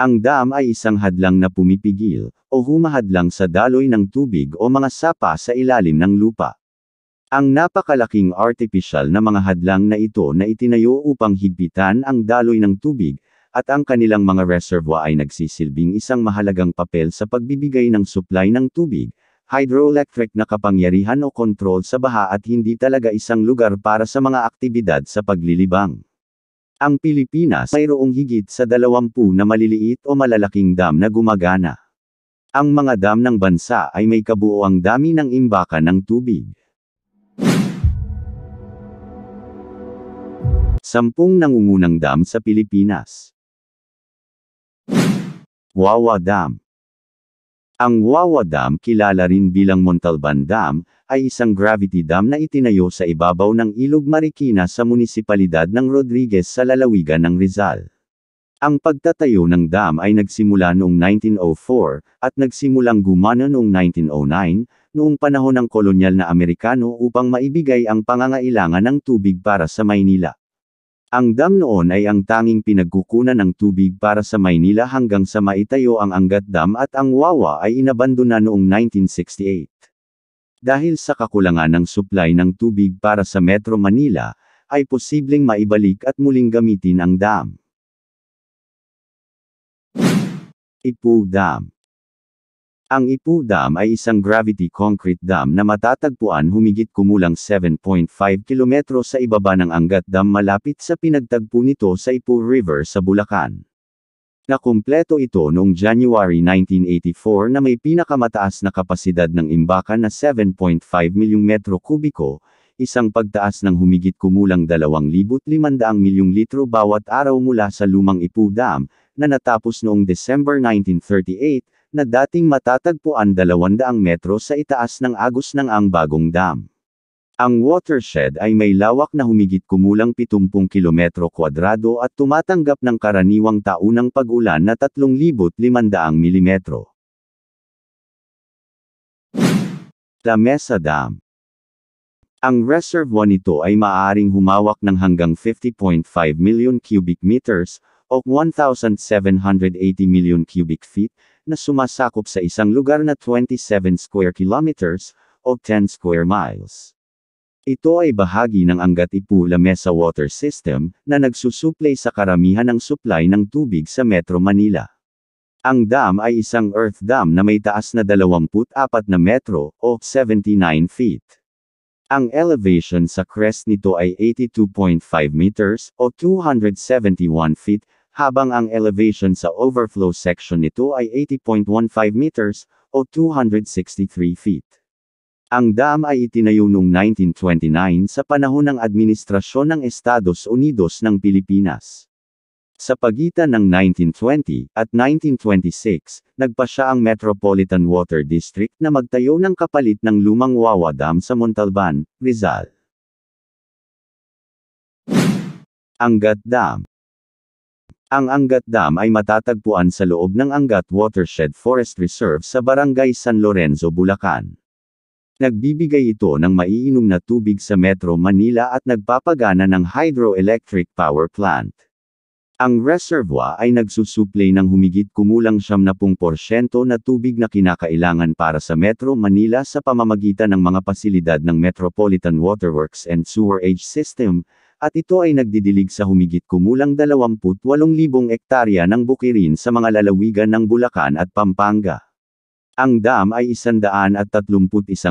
Ang dam ay isang hadlang na pumipigil, o humahadlang sa daloy ng tubig o mga sapa sa ilalim ng lupa. Ang napakalaking artificial na mga hadlang na ito na itinayo upang higpitan ang daloy ng tubig, at ang kanilang mga reservoir ay nagsisilbing isang mahalagang papel sa pagbibigay ng supply ng tubig, hydroelectric na kapangyarihan o kontrol sa baha at hindi talaga isang lugar para sa mga aktibidad sa paglilibang. Ang Pilipinas mayroong higit sa 20 na maliliit o malalaking dam na gumagana. Ang mga dam ng bansa ay may kabuoang dami ng imbakan ng tubig. Sampung nangungunang dam sa Pilipinas. Wawa Dam ang Wawa Dam kilala rin bilang Montalban Dam, ay isang gravity dam na itinayo sa ibabaw ng Ilog Marikina sa munisipalidad ng Rodriguez sa lalawigan ng Rizal. Ang pagtatayo ng dam ay nagsimula noong 1904 at nagsimulang gumana noong 1909, noong panahon ng kolonyal na Amerikano upang maibigay ang pangangailangan ng tubig para sa Maynila. Ang dam noon ay ang tanging pinagkukunan ng tubig para sa Maynila hanggang sa maitayo ang Angat Dam at ang Wawa ay inabandona noong 1968. Dahil sa kakulangan ng supply ng tubig para sa Metro Manila, ay posibleng maibalik at muling gamitin ang dam. Ipu Dam ang Ipu Dam ay isang gravity concrete dam na matatagpuan humigit kumulang 7.5 kilometro sa ibaba ng Angat Dam malapit sa pinagtagpo nito sa Ipu River sa Bulacan. Nakumpleto ito noong January 1984 na may pinakamataas na kapasidad ng imbakan na 7.5 milyong metro kubiko, isang pagtaas ng humigit kumulang 2,500 milyong litro bawat araw mula sa lumang Ipu Dam, na natapos noong December 1938, na dating matatagpuan 200 metro sa itaas ng agos ng ang bagong dam. Ang watershed ay may lawak na humigit kumulang 70 kilometro kwadrado at tumatanggap ng karaniwang taunang pag-ulan na 3,500 mm. La Mesa Dam ang reservoir nito ay maaaring humawak ng hanggang 50.5 million cubic meters o 1,780 million cubic feet na sumasakop sa isang lugar na 27 square kilometers o 10 square miles. Ito ay bahagi ng Angat-Ipula Mesa Water System na nagsusuplay sa karamihan ng supply ng tubig sa Metro Manila. Ang dam ay isang earth dam na may taas na 24 na metro o 79 feet. Ang elevation sa crest nito ay 82.5 meters o 271 feet habang ang elevation sa overflow section nito ay 80.15 meters o 263 feet. Ang dam ay itinayo noong 1929 sa panahon ng administrasyon ng Estados Unidos ng Pilipinas. Sa pagitan ng 1920 at 1926, nagpa siya ang Metropolitan Water District na magtayo ng kapalit ng lumang Wawa Dam sa Montalban, Rizal. Ang Gat Dam ang Angat Dam ay matatagpuan sa loob ng Angat Watershed Forest Reserve sa Barangay San Lorenzo, Bulacan. Nagbibigay ito ng maiinom na tubig sa Metro Manila at nagpapagana ng hydroelectric power plant. Ang reservoir ay nagsusuplay ng humigit kumulang 70% na tubig na kinakailangan para sa Metro Manila sa pamamagitan ng mga pasilidad ng Metropolitan Waterworks and Sewerage System, at ito ay nagdidilig sa humigit kumulang 28,000 ektarya ng bukirin sa mga lalawigan ng Bulacan at Pampanga. Ang dam ay 131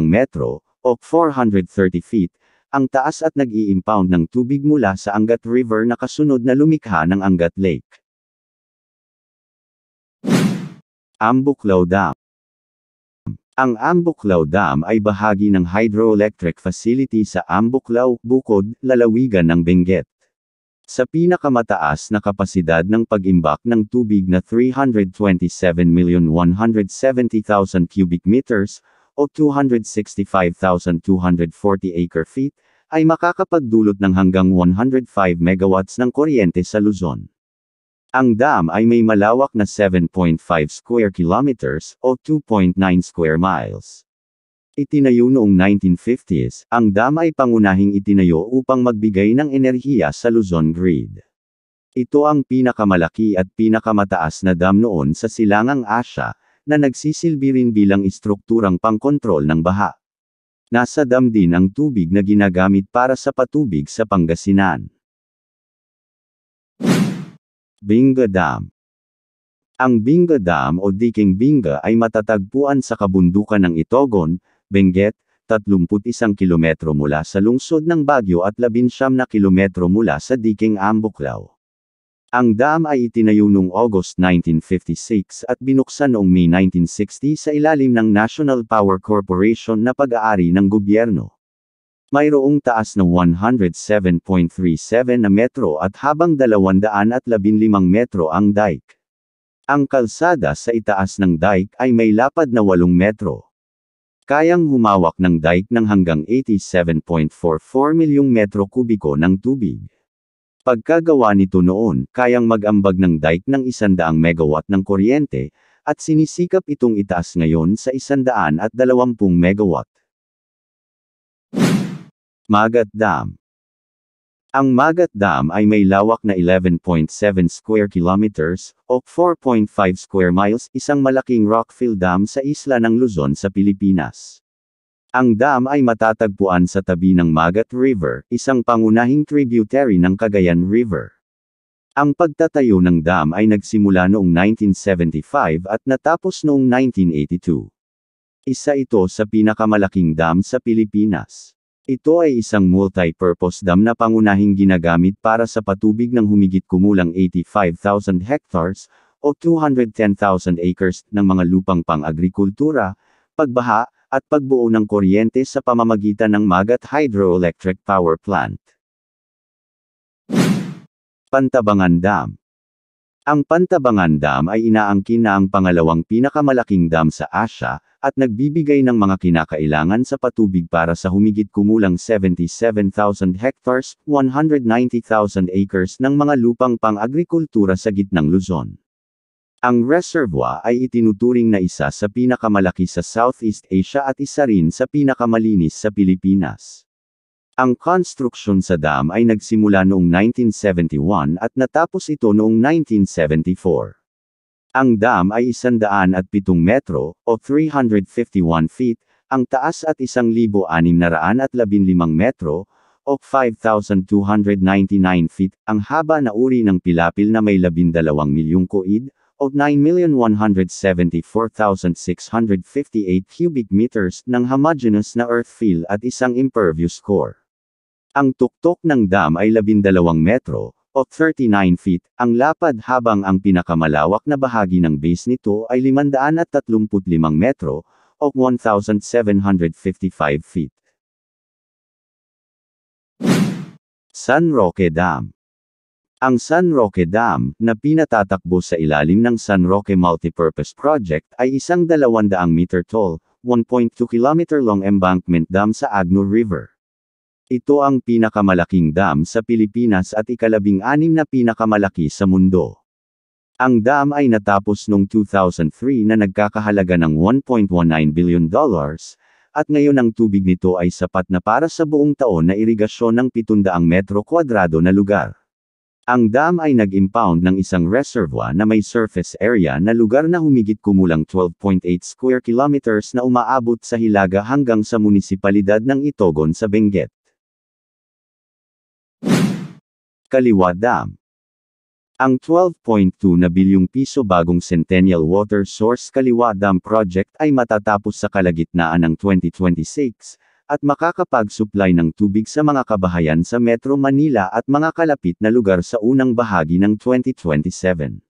metro, o 430 feet, ang taas at nag-i-impound ng tubig mula sa Angat River na kasunod na lumikha ng Angat Lake. Ambuklaw Dam ang Ambuklaw Dam ay bahagi ng hydroelectric facility sa Ambuklaw, Bukod, lalawigan ng Benguet. Sa pinakamataas na kapasidad ng pag-imbak ng tubig na 327,170,000 cubic meters o 265,240 acre-feet, ay makakapagdulot ng hanggang 105 megawatts ng kuryente sa Luzon. Ang dam ay may malawak na 7.5 square kilometers o 2.9 square miles. Itinayo noong 1950s, ang dam ay pangunahing itinayo upang magbigay ng enerhiya sa Luzon grid. Ito ang pinakamalaki at pinakamataas na dam noon sa Silangang Asya, na nagsisilbi rin bilang istrukturang pangkontrol ng baha. Nasa dam din ang tubig na ginagamit para sa patubig sa Pangasinan. Binga Dam Ang Binga Dam o Diking Binga ay matatagpuan sa kabundukan ng Itogon, Benguet, 31 kilometro mula sa lungsod ng Bagyo at 19 na kilometro mula sa Diking Ambuklaw. Ang dam ay itinayo noong August 1956 at binuksan noong May 1960 sa ilalim ng National Power Corporation na pag-aari ng gobyerno mayroong taas ng 107.37 na metro at habang 215 metro ang dike. Ang kalsada sa itaas ng dike ay may lapad na 8 metro. Kayang humawak ng dike ng hanggang 87.44 milyong metro kubiko ng tubig. Pagkagawa nito noon, kayang mag-ambag ng dike ng 100 megawatt ng kuryente, at sinisikap itong itaas ngayon sa 120 megawatt. Magat Dam Ang Magat Dam ay may lawak na 11.7 square kilometers o 4.5 square miles, isang malaking rock fill dam sa isla ng Luzon sa Pilipinas. Ang dam ay matatagpuan sa tabi ng Magat River, isang pangunahing tributary ng Cagayan River. Ang pagtatayo ng dam ay nagsimula noong 1975 at natapos noong 1982. Isa ito sa pinakamalaking dam sa Pilipinas. Ito ay isang multi-purpose dam na pangunahing ginagamit para sa patubig ng humigit kumulang 85,000 hectares o 210,000 acres ng mga lupang pang-agrikultura, pagbaha, at pagbuo ng kuryente sa pamamagitan ng Magat Hydroelectric Power Plant. Pantabangan Dam ang Pantabangan Dam ay inaangkin na ang pangalawang pinakamalaking dam sa Asya, at nagbibigay ng mga kinakailangan sa patubig para sa humigit kumulang 77,000 hectares, 190,000 acres ng mga lupang pang-agrikultura sa gitnang Luzon. Ang reservoir ay itinuturing na isa sa pinakamalaki sa Southeast Asia at isa rin sa pinakamalinis sa Pilipinas. Ang construction sa dam ay nagsimula noong 1971 at natapos ito noong 1974. Ang dam ay 107 metro, o 351 feet, ang taas at 1,615 metro, o 5,299 feet, ang haba na uri ng pilapil na may 12 milyong kuid, o 9,174,658 cubic meters ng homogeneous na earth fill at isang impervious core. Ang tuktok ng dam ay 12 metro, o 39 feet, ang lapad habang ang pinakamalawak na bahagi ng base nito ay 535 metro, o 1,755 feet. San Roque Dam Ang San Roque Dam, na pinatatakbo sa ilalim ng San Roque Multipurpose Project ay isang 200 meter tall, 1.2 kilometer long embankment dam sa Agno River. Ito ang pinakamalaking dam sa Pilipinas at ikalabing-anim na pinakamalaki sa mundo. Ang dam ay natapos noong 2003 na nagkakahalaga ng 1.19 billion dollars, at ngayon ang tubig nito ay sapat na para sa buong taon na irigasyon ng 700 metro kwadrado na lugar. Ang dam ay nag-impound ng isang reservoir na may surface area na lugar na humigit kumulang 12.8 square kilometers na umaabot sa Hilaga hanggang sa munisipalidad ng Itogon sa Benguet. Kaliwa Dam. Ang 12.2 na bilyong piso bagong Centennial Water Source Kaliwa Dam Project ay matatapos sa kalagitnaan ng 2026, at makakapag-supply ng tubig sa mga kabahayan sa Metro Manila at mga kalapit na lugar sa unang bahagi ng 2027.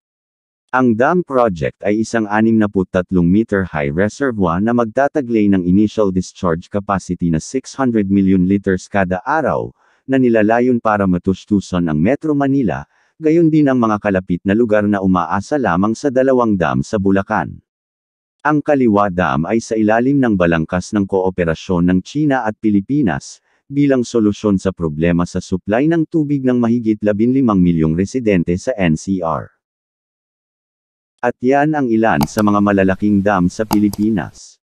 Ang dam project ay isang 63-meter high reservoir na magtataglay ng initial discharge capacity na 600 million liters kada araw, na nilalayon para matustusan ang Metro Manila, gayon din ang mga kalapit na lugar na umaasa lamang sa dalawang dam sa Bulacan. Ang Kaliwa Dam ay sa ilalim ng balangkas ng kooperasyon ng China at Pilipinas, bilang solusyon sa problema sa supply ng tubig ng mahigit 15 milyong residente sa NCR. At yan ang ilan sa mga malalaking dam sa Pilipinas.